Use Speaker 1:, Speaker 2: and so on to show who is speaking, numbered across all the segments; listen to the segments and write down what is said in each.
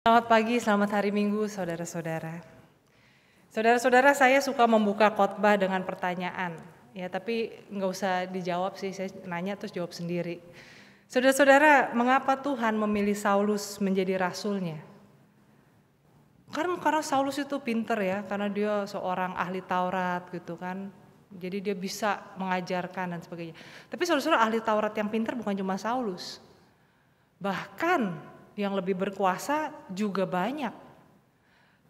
Speaker 1: Selamat pagi, selamat hari Minggu, saudara-saudara. Saudara-saudara, saya suka membuka khotbah dengan pertanyaan, ya, tapi nggak usah dijawab sih. Saya nanya terus jawab sendiri. Saudara-saudara, mengapa Tuhan memilih Saulus menjadi rasulnya? Karena karena Saulus itu pinter ya, karena dia seorang ahli Taurat gitu kan. Jadi dia bisa mengajarkan dan sebagainya. Tapi saudara-saudara ahli Taurat yang pinter bukan cuma Saulus. Bahkan yang lebih berkuasa juga banyak.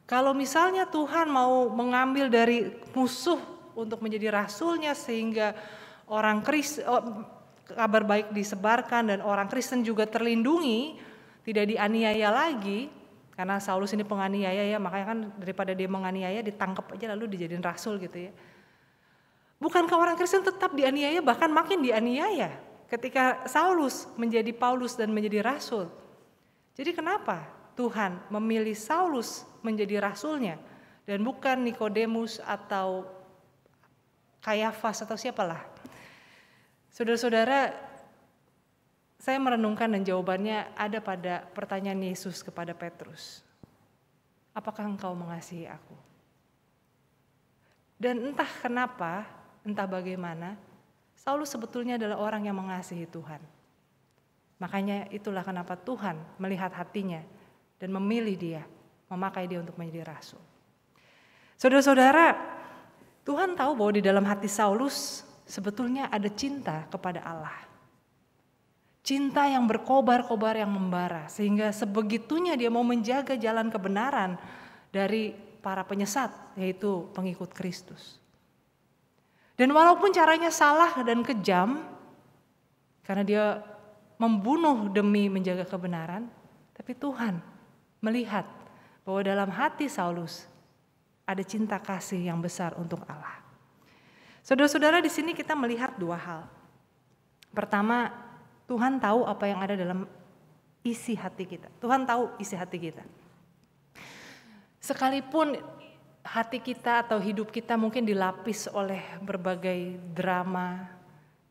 Speaker 1: Kalau misalnya Tuhan mau mengambil dari musuh untuk menjadi rasulnya sehingga orang Kristen oh, kabar baik disebarkan dan orang Kristen juga terlindungi, tidak dianiaya lagi karena Saulus ini penganiaya ya, makanya kan daripada dia menganiaya ditangkap aja lalu dijadiin rasul gitu ya. Bukankah orang Kristen tetap dianiaya bahkan makin dianiaya ketika Saulus menjadi Paulus dan menjadi rasul? Jadi kenapa Tuhan memilih Saulus menjadi rasulnya dan bukan Nikodemus atau Kayafas atau siapalah. Saudara-saudara, saya merenungkan dan jawabannya ada pada pertanyaan Yesus kepada Petrus. Apakah engkau mengasihi aku? Dan entah kenapa, entah bagaimana, Saulus sebetulnya adalah orang yang mengasihi Tuhan. Makanya itulah kenapa Tuhan melihat hatinya dan memilih dia, memakai dia untuk menjadi rasul. Saudara-saudara, Tuhan tahu bahwa di dalam hati Saulus sebetulnya ada cinta kepada Allah. Cinta yang berkobar-kobar yang membara sehingga sebegitunya dia mau menjaga jalan kebenaran dari para penyesat yaitu pengikut Kristus. Dan walaupun caranya salah dan kejam karena dia membunuh demi menjaga kebenaran, tapi Tuhan melihat bahwa dalam hati Saulus ada cinta kasih yang besar untuk Allah. Saudara-saudara, di sini kita melihat dua hal. Pertama, Tuhan tahu apa yang ada dalam isi hati kita. Tuhan tahu isi hati kita. Sekalipun hati kita atau hidup kita mungkin dilapis oleh berbagai drama,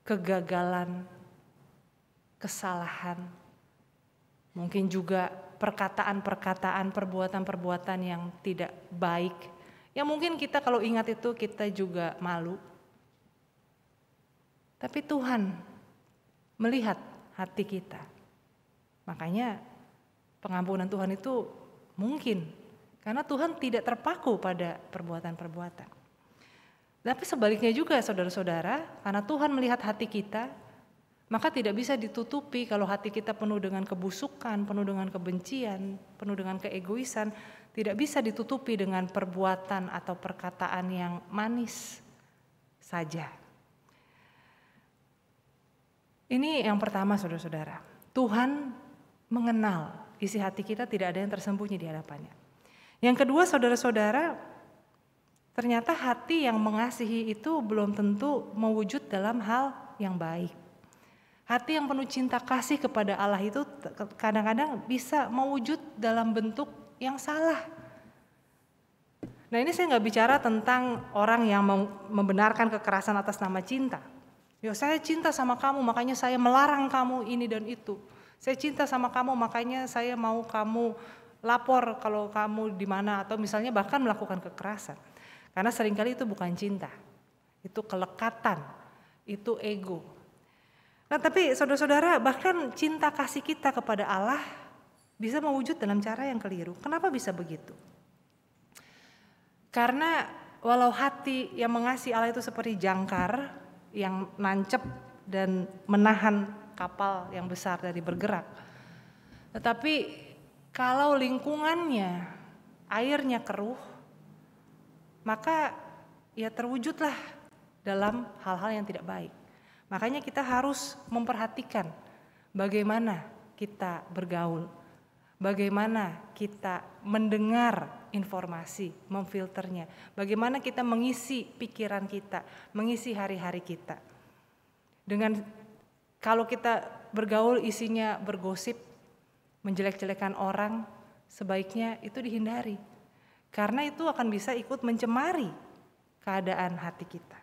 Speaker 1: kegagalan, kesalahan, mungkin juga perkataan-perkataan, perbuatan-perbuatan yang tidak baik. Yang mungkin kita kalau ingat itu kita juga malu. Tapi Tuhan melihat hati kita. Makanya pengampunan Tuhan itu mungkin karena Tuhan tidak terpaku pada perbuatan-perbuatan. Tapi sebaliknya juga saudara-saudara, karena Tuhan melihat hati kita, maka tidak bisa ditutupi kalau hati kita penuh dengan kebusukan, penuh dengan kebencian, penuh dengan keegoisan, tidak bisa ditutupi dengan perbuatan atau perkataan yang manis saja. Ini yang pertama saudara-saudara. Tuhan mengenal isi hati kita tidak ada yang tersembunyi di hadapannya. Yang kedua saudara-saudara, ternyata hati yang mengasihi itu belum tentu mewujud dalam hal yang baik. Hati yang penuh cinta kasih kepada Allah itu kadang-kadang bisa mewujud dalam bentuk yang salah. Nah ini saya nggak bicara tentang orang yang membenarkan kekerasan atas nama cinta. Yo saya cinta sama kamu makanya saya melarang kamu ini dan itu. Saya cinta sama kamu makanya saya mau kamu lapor kalau kamu di mana atau misalnya bahkan melakukan kekerasan. Karena seringkali itu bukan cinta. Itu kelekatan, itu ego. Nah tapi saudara-saudara bahkan cinta kasih kita kepada Allah bisa mewujud dalam cara yang keliru. Kenapa bisa begitu? Karena walau hati yang mengasihi Allah itu seperti jangkar yang nancep dan menahan kapal yang besar dari bergerak. Tetapi kalau lingkungannya airnya keruh, maka ya terwujudlah dalam hal-hal yang tidak baik. Makanya kita harus memperhatikan bagaimana kita bergaul, bagaimana kita mendengar informasi, memfilternya, bagaimana kita mengisi pikiran kita, mengisi hari-hari kita. Dengan kalau kita bergaul isinya bergosip, menjelek-jelekan orang, sebaiknya itu dihindari. Karena itu akan bisa ikut mencemari keadaan hati kita.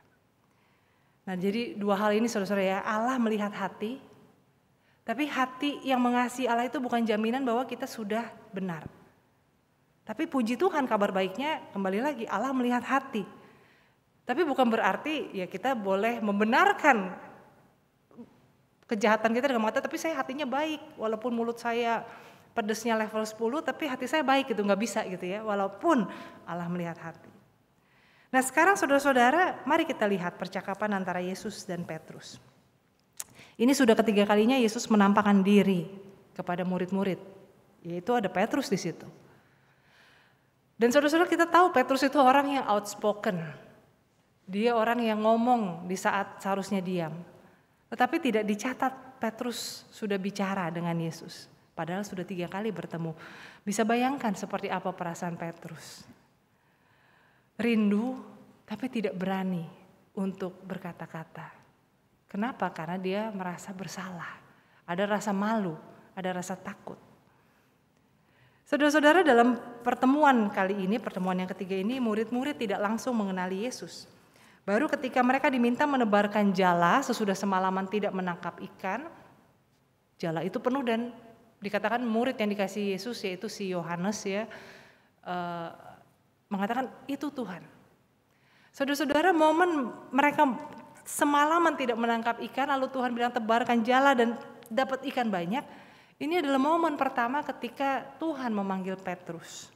Speaker 1: Nah jadi dua hal ini saudara-saudara ya, Allah melihat hati, tapi hati yang mengasihi Allah itu bukan jaminan bahwa kita sudah benar. Tapi puji Tuhan kabar baiknya kembali lagi Allah melihat hati. Tapi bukan berarti ya kita boleh membenarkan kejahatan kita dengan mata tapi saya hatinya baik walaupun mulut saya pedesnya level 10 tapi hati saya baik gitu nggak bisa gitu ya walaupun Allah melihat hati. Nah sekarang saudara-saudara mari kita lihat percakapan antara Yesus dan Petrus. Ini sudah ketiga kalinya Yesus menampakkan diri kepada murid-murid. Yaitu ada Petrus di situ. Dan saudara-saudara kita tahu Petrus itu orang yang outspoken. Dia orang yang ngomong di saat seharusnya diam. Tetapi tidak dicatat Petrus sudah bicara dengan Yesus. Padahal sudah tiga kali bertemu. Bisa bayangkan seperti apa perasaan Petrus rindu tapi tidak berani untuk berkata-kata. Kenapa? Karena dia merasa bersalah. Ada rasa malu, ada rasa takut. Saudara-saudara dalam pertemuan kali ini, pertemuan yang ketiga ini murid-murid tidak langsung mengenali Yesus. Baru ketika mereka diminta menebarkan jala sesudah semalaman tidak menangkap ikan, jala itu penuh dan dikatakan murid yang dikasih Yesus yaitu si Yohanes ya, eh, mengatakan itu Tuhan. Saudara-saudara, momen mereka semalaman tidak menangkap ikan, lalu Tuhan bilang tebarkan jala dan dapat ikan banyak. Ini adalah momen pertama ketika Tuhan memanggil Petrus.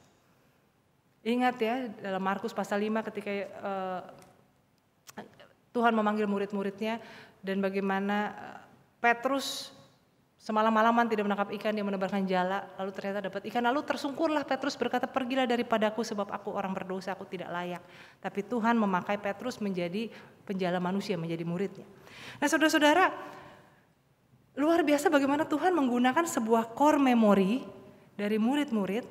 Speaker 1: Ingat ya, dalam Markus pasal 5 ketika uh, Tuhan memanggil murid-muridnya dan bagaimana eh, Petrus Semalam-malaman tidak menangkap ikan, dia menebarkan jala, lalu ternyata dapat ikan. Lalu tersungkurlah Petrus berkata, pergilah daripadaku sebab aku orang berdosa, aku tidak layak. Tapi Tuhan memakai Petrus menjadi penjala manusia, menjadi muridnya. Nah saudara-saudara, luar biasa bagaimana Tuhan menggunakan sebuah core memory dari murid-murid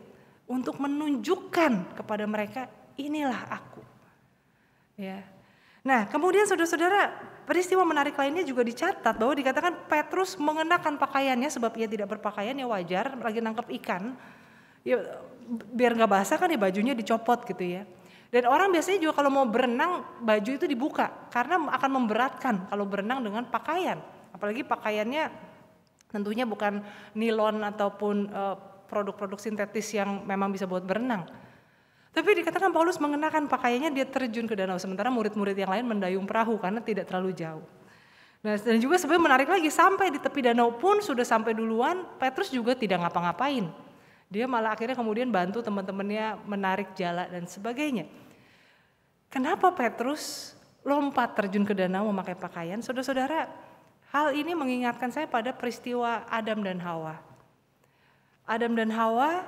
Speaker 1: untuk menunjukkan kepada mereka, inilah aku. Ya. Nah kemudian saudara-saudara, Peristiwa menarik lainnya juga dicatat bahwa dikatakan Petrus mengenakan pakaiannya sebab ia tidak berpakaian ya wajar lagi nangkep ikan. Ya, biar nggak basah kan ya bajunya dicopot gitu ya. Dan orang biasanya juga kalau mau berenang baju itu dibuka karena akan memberatkan kalau berenang dengan pakaian. Apalagi pakaiannya tentunya bukan nilon ataupun eh, produk-produk sintetis yang memang bisa buat berenang. Tapi dikatakan Paulus mengenakan pakaiannya dia terjun ke danau sementara murid-murid yang lain mendayung perahu karena tidak terlalu jauh. Nah, dan juga sebenarnya menarik lagi sampai di tepi danau pun sudah sampai duluan Petrus juga tidak ngapa-ngapain. Dia malah akhirnya kemudian bantu teman-temannya menarik jala dan sebagainya. Kenapa Petrus lompat terjun ke danau memakai pakaian? Saudara-saudara, hal ini mengingatkan saya pada peristiwa Adam dan Hawa. Adam dan Hawa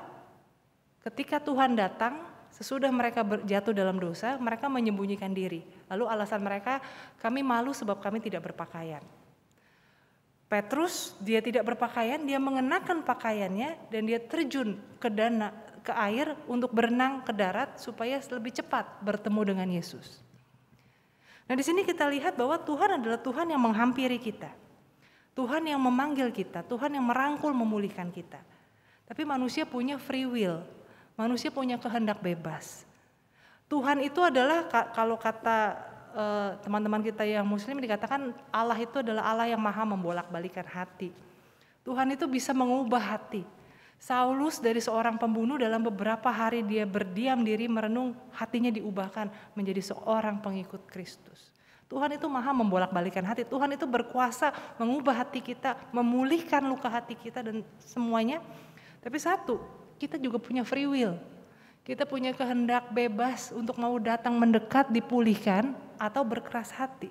Speaker 1: ketika Tuhan datang Sesudah mereka jatuh dalam dosa, mereka menyembunyikan diri. Lalu alasan mereka, kami malu sebab kami tidak berpakaian. Petrus dia tidak berpakaian, dia mengenakan pakaiannya dan dia terjun ke dana ke air untuk berenang ke darat supaya lebih cepat bertemu dengan Yesus. Nah, di sini kita lihat bahwa Tuhan adalah Tuhan yang menghampiri kita. Tuhan yang memanggil kita, Tuhan yang merangkul memulihkan kita. Tapi manusia punya free will, Manusia punya kehendak bebas. Tuhan itu adalah kalau kata eh, teman-teman uh, kita yang muslim dikatakan Allah itu adalah Allah yang maha membolak-balikan hati. Tuhan itu bisa mengubah hati. Saulus dari seorang pembunuh dalam beberapa hari dia berdiam diri merenung hatinya diubahkan menjadi seorang pengikut Kristus. Tuhan itu maha membolak-balikan hati. Tuhan itu berkuasa mengubah hati kita, memulihkan luka hati kita dan semuanya. Tapi satu, kita juga punya free will. Kita punya kehendak bebas untuk mau datang mendekat dipulihkan atau berkeras hati.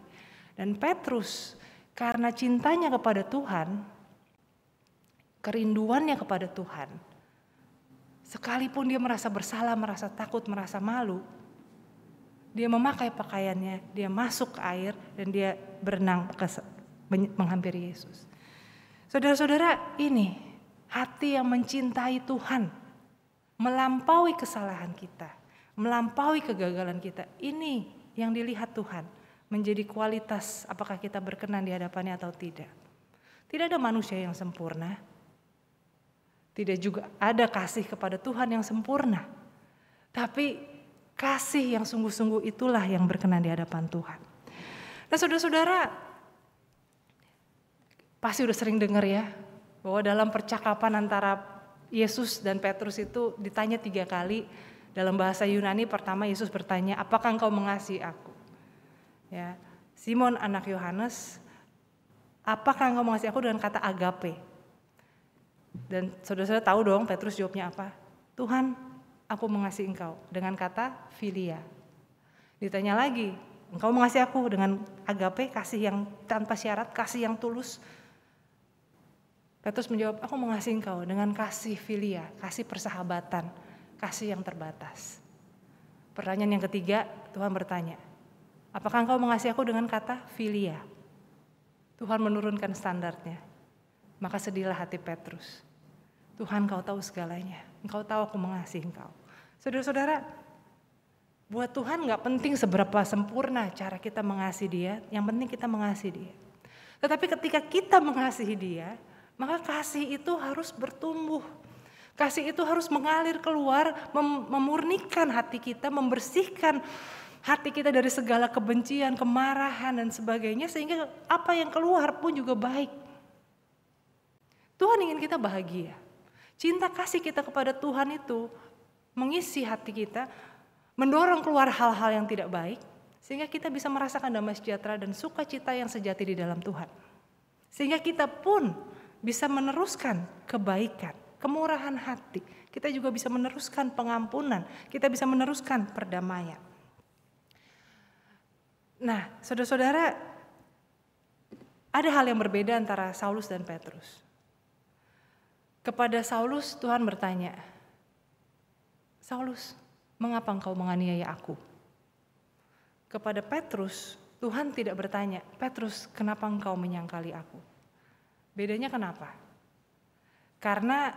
Speaker 1: Dan Petrus karena cintanya kepada Tuhan, kerinduannya kepada Tuhan, sekalipun dia merasa bersalah, merasa takut, merasa malu, dia memakai pakaiannya, dia masuk ke air dan dia berenang ke, menghampiri Yesus. Saudara-saudara, ini hati yang mencintai Tuhan melampaui kesalahan kita, melampaui kegagalan kita. Ini yang dilihat Tuhan menjadi kualitas apakah kita berkenan di hadapannya atau tidak. Tidak ada manusia yang sempurna. Tidak juga ada kasih kepada Tuhan yang sempurna. Tapi kasih yang sungguh-sungguh itulah yang berkenan di hadapan Tuhan. Nah saudara-saudara, pasti udah sering dengar ya, bahwa dalam percakapan antara Yesus dan Petrus itu ditanya tiga kali dalam bahasa Yunani pertama Yesus bertanya apakah engkau mengasihi aku ya Simon anak Yohanes apakah engkau mengasihi aku dengan kata agape dan saudara-saudara tahu dong Petrus jawabnya apa Tuhan aku mengasihi engkau dengan kata filia ditanya lagi engkau mengasihi aku dengan agape kasih yang tanpa syarat kasih yang tulus Petrus menjawab, aku mengasihi engkau dengan kasih filia, kasih persahabatan, kasih yang terbatas. Pertanyaan yang ketiga, Tuhan bertanya, apakah engkau mengasihi aku dengan kata filia? Tuhan menurunkan standarnya. Maka sedihlah hati Petrus. Tuhan kau tahu segalanya. Engkau tahu aku mengasihi engkau. Saudara-saudara, buat Tuhan nggak penting seberapa sempurna cara kita mengasihi dia. Yang penting kita mengasihi dia. Tetapi ketika kita mengasihi dia, maka kasih itu harus bertumbuh. Kasih itu harus mengalir keluar, mem memurnikan hati kita, membersihkan hati kita dari segala kebencian, kemarahan dan sebagainya sehingga apa yang keluar pun juga baik. Tuhan ingin kita bahagia. Cinta kasih kita kepada Tuhan itu mengisi hati kita, mendorong keluar hal-hal yang tidak baik sehingga kita bisa merasakan damai sejahtera dan sukacita yang sejati di dalam Tuhan. Sehingga kita pun bisa meneruskan kebaikan, kemurahan hati. Kita juga bisa meneruskan pengampunan, kita bisa meneruskan perdamaian. Nah, saudara-saudara, ada hal yang berbeda antara Saulus dan Petrus. Kepada Saulus, Tuhan bertanya, "Saulus, mengapa engkau menganiaya aku?" Kepada Petrus, Tuhan tidak bertanya, "Petrus, kenapa engkau menyangkali aku?" Bedanya kenapa? Karena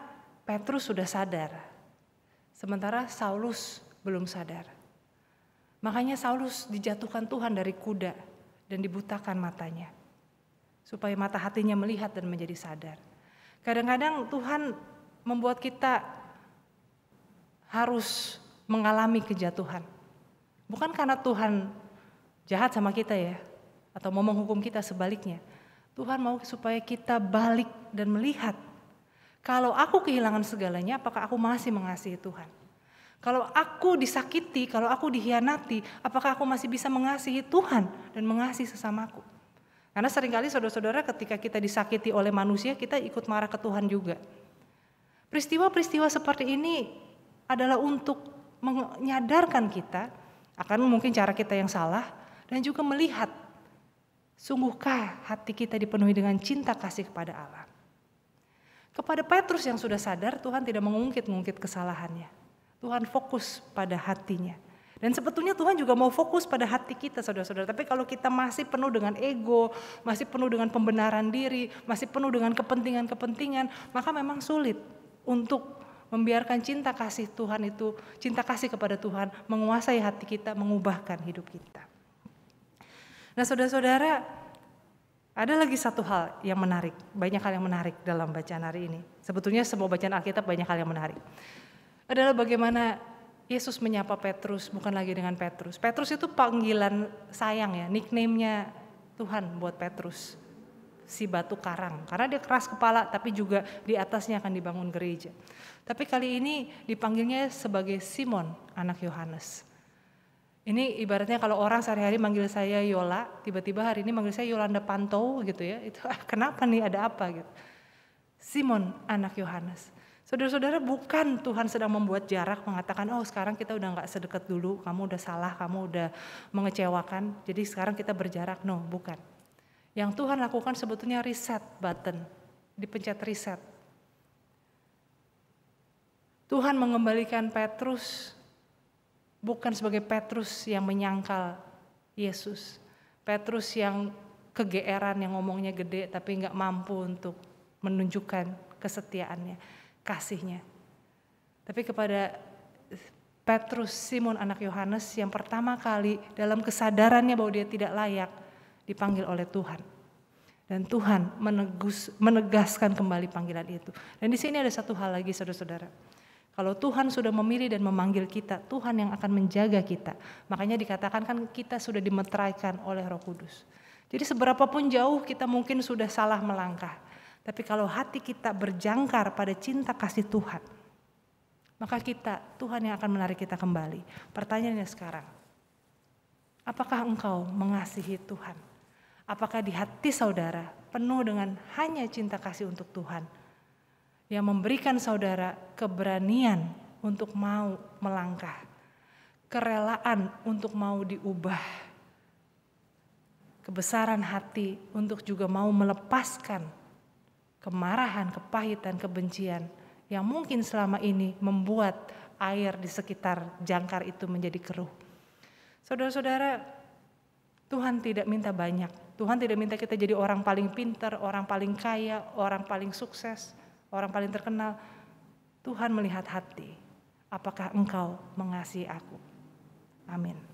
Speaker 1: Petrus sudah sadar, sementara Saulus belum sadar. Makanya Saulus dijatuhkan Tuhan dari kuda dan dibutakan matanya. Supaya mata hatinya melihat dan menjadi sadar. Kadang-kadang Tuhan membuat kita harus mengalami kejatuhan. Bukan karena Tuhan jahat sama kita ya, atau mau menghukum kita sebaliknya. Tuhan mau supaya kita balik dan melihat. Kalau aku kehilangan segalanya, apakah aku masih mengasihi Tuhan? Kalau aku disakiti, kalau aku dihianati, apakah aku masih bisa mengasihi Tuhan dan mengasihi sesamaku? Karena seringkali saudara-saudara ketika kita disakiti oleh manusia, kita ikut marah ke Tuhan juga. Peristiwa-peristiwa seperti ini adalah untuk menyadarkan kita akan mungkin cara kita yang salah dan juga melihat Sungguhkah hati kita dipenuhi dengan cinta kasih kepada Allah? Kepada Petrus yang sudah sadar, Tuhan tidak mengungkit-ungkit kesalahannya. Tuhan fokus pada hatinya. Dan sebetulnya Tuhan juga mau fokus pada hati kita saudara-saudara. Tapi kalau kita masih penuh dengan ego, masih penuh dengan pembenaran diri, masih penuh dengan kepentingan-kepentingan, maka memang sulit untuk membiarkan cinta kasih Tuhan itu, cinta kasih kepada Tuhan menguasai hati kita, mengubahkan hidup kita. Nah saudara-saudara, ada lagi satu hal yang menarik, banyak hal yang menarik dalam bacaan hari ini. Sebetulnya semua bacaan Alkitab banyak hal yang menarik. Adalah bagaimana Yesus menyapa Petrus, bukan lagi dengan Petrus. Petrus itu panggilan sayang ya, nicknamenya Tuhan buat Petrus si batu karang karena dia keras kepala tapi juga di atasnya akan dibangun gereja. Tapi kali ini dipanggilnya sebagai Simon anak Yohanes ini ibaratnya kalau orang sehari-hari manggil saya Yola, tiba-tiba hari ini manggil saya Yolanda Panto gitu ya. Itu ah, kenapa nih ada apa gitu. Simon anak Yohanes. Saudara-saudara bukan Tuhan sedang membuat jarak mengatakan oh sekarang kita udah nggak sedekat dulu, kamu udah salah, kamu udah mengecewakan, jadi sekarang kita berjarak. No, bukan. Yang Tuhan lakukan sebetulnya reset button, dipencet reset. Tuhan mengembalikan Petrus bukan sebagai Petrus yang menyangkal Yesus. Petrus yang kegeeran yang ngomongnya gede tapi nggak mampu untuk menunjukkan kesetiaannya, kasihnya. Tapi kepada Petrus Simon anak Yohanes yang pertama kali dalam kesadarannya bahwa dia tidak layak dipanggil oleh Tuhan. Dan Tuhan menegus, menegaskan kembali panggilan itu. Dan di sini ada satu hal lagi saudara-saudara kalau Tuhan sudah memilih dan memanggil kita, Tuhan yang akan menjaga kita. Makanya dikatakan kan kita sudah dimeteraikan oleh Roh Kudus. Jadi seberapa pun jauh kita mungkin sudah salah melangkah. Tapi kalau hati kita berjangkar pada cinta kasih Tuhan, maka kita Tuhan yang akan menarik kita kembali. Pertanyaannya sekarang, apakah engkau mengasihi Tuhan? Apakah di hati saudara penuh dengan hanya cinta kasih untuk Tuhan? yang memberikan saudara keberanian untuk mau melangkah, kerelaan untuk mau diubah, kebesaran hati untuk juga mau melepaskan kemarahan, kepahitan, kebencian yang mungkin selama ini membuat air di sekitar jangkar itu menjadi keruh. Saudara-saudara, Tuhan tidak minta banyak. Tuhan tidak minta kita jadi orang paling pinter, orang paling kaya, orang paling sukses orang paling terkenal. Tuhan melihat hati. Apakah engkau mengasihi aku? Amin.